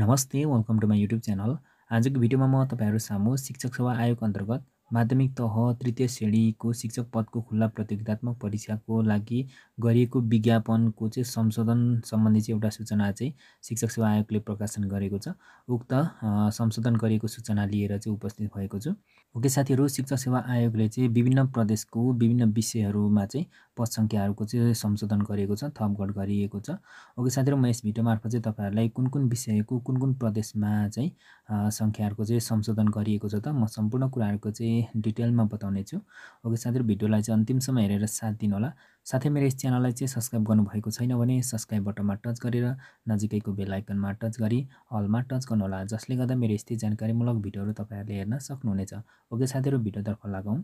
नमस्ते welcome to my YouTube channel आजको भिडियोमा म तपाईँहरू सामु शिक्षक सेवा आयोग अन्तर्गत माध्यमिक तह तृतीय श्रेणीको शिक्षक पदको खुल्ला प्रतियोगितात्मक परीक्षाको लागि गरिएको विज्ञापनको चाहिँ संशोधन सम्बन्धी चाहिँ एउटा सूचना चाहिँ शिक्षक सेवा आयोगले प्रकाशन गरेको छ उक्त संशोधन गरिएको सूचना लिएर चाहिँ उपस्थित भएको छु ओके साथीहरू शिक्षक सेवा आयोगले चाहिँ विभिन्न प्रदेशको विभिन्न विषयहरूमा चाहिँ पदसङ्ख्याहरूको चाहिँ संशोधन गरिएको छ थपघट गरिएको छ ओके साथीहरू म यस भिडियो मार्फत चाहिँ तपाईँहरूलाई कुन कुन विषयको कुन कुन प्रदेशमा चाहिँ सङ्ख्याहरूको चाहिँ संशोधन गरिएको छ त म सम्पूर्ण कुराहरूको चाहिँ डिटेलमा बताउने छु ओके साथीहरू भिडियोलाई चाहिँ अन्तिमसम्म हेरेर साथ दिनुहोला साथै मेरो यस च्यानललाई चाहिँ सब्सक्राइब गर्नुभएको छैन भने सब्सक्राइब बटनमा टच गरेर नजिकैको बेल आइकनमा टच गरी हलमा टच गर्नुहोला जसले गर्दा मेरो यस्तै जानकारीमूलक भिडियोहरू तपाईँहरूले हेर्न सक्नुहुनेछ ओके साथीहरू भिडियोतर्फ लगाउँ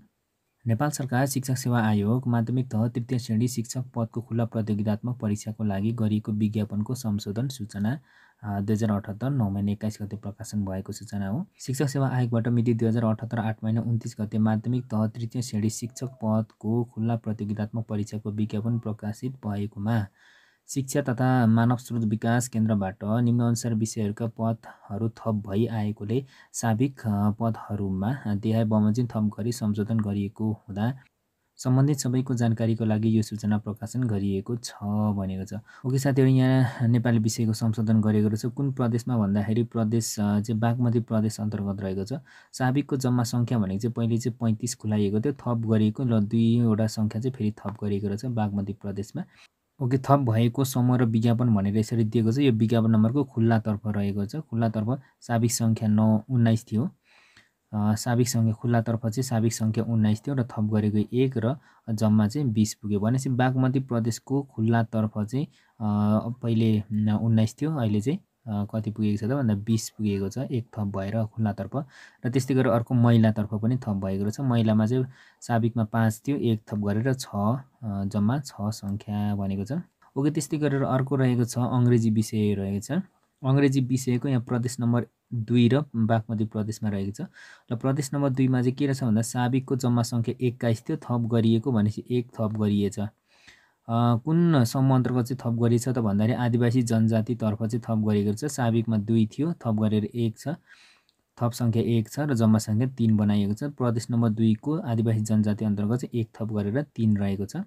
नेपाल सरकार शिक्षक सेवा आयोग माध्यमिक तह तृतीय श्रेणी शिक्षक पदको खुल्ला प्रतियोगितात्मक परीक्षाको लागि गरिएको विज्ञापनको संशोधन सूचना दुई हजार अठहत्तर नौ महिना एक्काइस गते प्रकाशन भएको सूचना हो शिक्षक सेवा आयोगबाट मिति दुई हजार अठहत्तर आठ महिना उन्तिस गते माध्यमिक तह तृतीय श्रेणी शिक्षक पदको खुल्ला प्रतियोगितात्मक परीक्षाको विज्ञापन प्रकाशित भएकोमा शिक्षा तथा मानव स्रोत विकास केन्द्रबाट निम्नअनुसार विषयहरूका पदहरू थप भई आएकोले साबिक पदहरूमा देहाय बमोजिम थप गरी संशोधन गरिएको हुँदा सम्बन्धित सबैको जानकारीको लागि यो सूचना प्रकाशन गरिएको छ भनेको छ ओके साथीहरू यहाँ नेपाली विषयको संशोधन गरिएको रहेछ कुन प्रदेशमा भन्दाखेरि प्रदेश चाहिँ बागमती प्रदेश अन्तर्गत रहेको छ साबिकको जम्मा सङ्ख्या भनेको चाहिँ पहिले चाहिँ पैँतिस खुलाइएको थियो थप गरिएको र दुईवटा सङ्ख्या चाहिँ फेरि थप गरिएको रहेछ बागमती प्रदेशमा ओके थप भएको समूह र विज्ञापन भनेर यसरी दिएको छ यो विज्ञापन नम्बरको खुल्लातर्फ रहेको छ खुल्लातर्फ साबिक सङ्ख्या नौ उन्नाइस थियो साबिक सङ्ख्या खुल्लातर्फ चाहिँ साबिक सङ्ख्या उन्नाइस थियो र थप गरेको एक र जम्मा चाहिँ बिस पुग्यो भनेपछि बागमती प्रदेशको खुल्लातर्फ चाहिँ पहिले उन्नाइस थियो अहिले चाहिँ कति पुगेको छ त भन्दा बिस पुगेको छ एक थप भएर खुल्लातर्फ र त्यस्तै गरेर अर्को महिलातर्फ पनि थप भएको रहेछ महिलामा चाहिँ साबिकमा पाँच थियो एक थप गरेर छ जम्मा छ सङ्ख्या भनेको छ ओके त्यस्तै गरेर अर्को रहेको छ अङ्ग्रेजी विषय रहेको छ अङ्ग्रेजी विषयको यहाँ प्रदेश नम्बर दुई र बागमती प्रदेशमा रहेको छ र प्रदेश नम्बर दुईमा चाहिँ के रहेछ भन्दा साबिकको जम्मा सङ्ख्या एक्काइस थियो थप गरिएको भनेपछि एक थप गरिएछ कुन अन्तर्गत चाहिँ थप गरिएको छ त भन्दाखेरि आदिवासी जनजातितर्फ चाहिँ थप गरिएको छ साबिकमा दुई थियो थप गरेर एक छ थप सङ्ख्या एक छ र जम्मा सङ्ख्या तिन बनाइएको छ प्रदेश नम्बर दुईको आदिवासी जनजाति अन्तर्गत चाहिँ एक थप गरेर तिन रहेको छ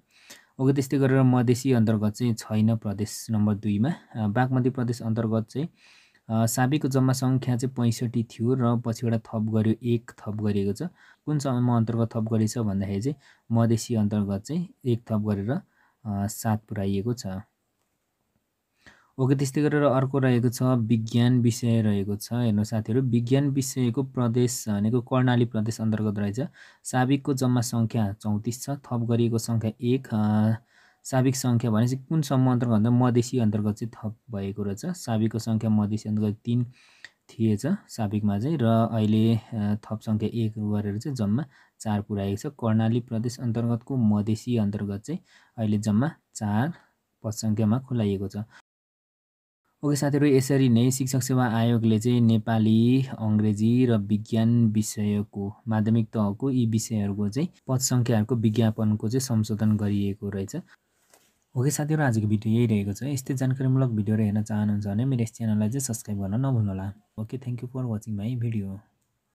ओके त्यस्तै गरेर मधेसी अन्तर्गत चाहिँ छैन प्रदेश नम्बर दुईमा बागमती प्रदेश अन्तर्गत चाहिँ साबिकको जम्मा सङ्ख्या चाहिँ पैँसठी थियो र पछिबाट थप गऱ्यो एक थप गरिएको छ कुन समयमा अन्तर्गत थप गरिन्छ भन्दाखेरि चाहिँ मधेसी अन्तर्गत चाहिँ एक थप गरेर सात पुऱ्याइएको छ ओके त्यस्तै गरेर अर्को रहेको छ विज्ञान विषय रहेको छ हेर्नु साथीहरू विज्ञान विषयको प्रदेश भनेको कर्णाली प्रदेश अन्तर्गत रहेछ साबिकको जम्मा सङ्ख्या चौतिस छ थप गरिएको सङ्ख्या एक साबिक सङ्ख्या भनेपछि कुन समूह अन्तर्गत भन्दा मधेसी अन्तर्गत चाहिँ थप भएको रहेछ साबिकको सङ्ख्या मधेसी अन्तर्गत तिन थिएछ साबिकमा चाहिँ र अहिले थप सङ्ख्या एक गरेर चाहिँ जम्मा चार पुऱ्याएको छ कर्णाली प्रदेश अन्तर्गतको मधेसी अन्तर्गत चाहिँ अहिले जम्मा चार पदसङ्ख्यामा खुलाइएको छ ओके साथीहरू यसरी नै शिक्षक सेवा आयोगले चाहिँ नेपाली अङ्ग्रेजी र विज्ञान विषयको माध्यमिक तहको यी विषयहरूको चाहिँ पदसङ्ख्याहरूको विज्ञापनको चाहिँ संशोधन गरिएको रहेछ ओके साथीहरू आजको भिडियो यही रहेको छ यस्तै जानकारीमूलक भिडियोहरू हेर्न चाहनुहुन्छ भने मेरो यस च्यानललाई चाहिँ सब्सक्राइब गर्न नभुल्नुहोला okay thank you for watching my video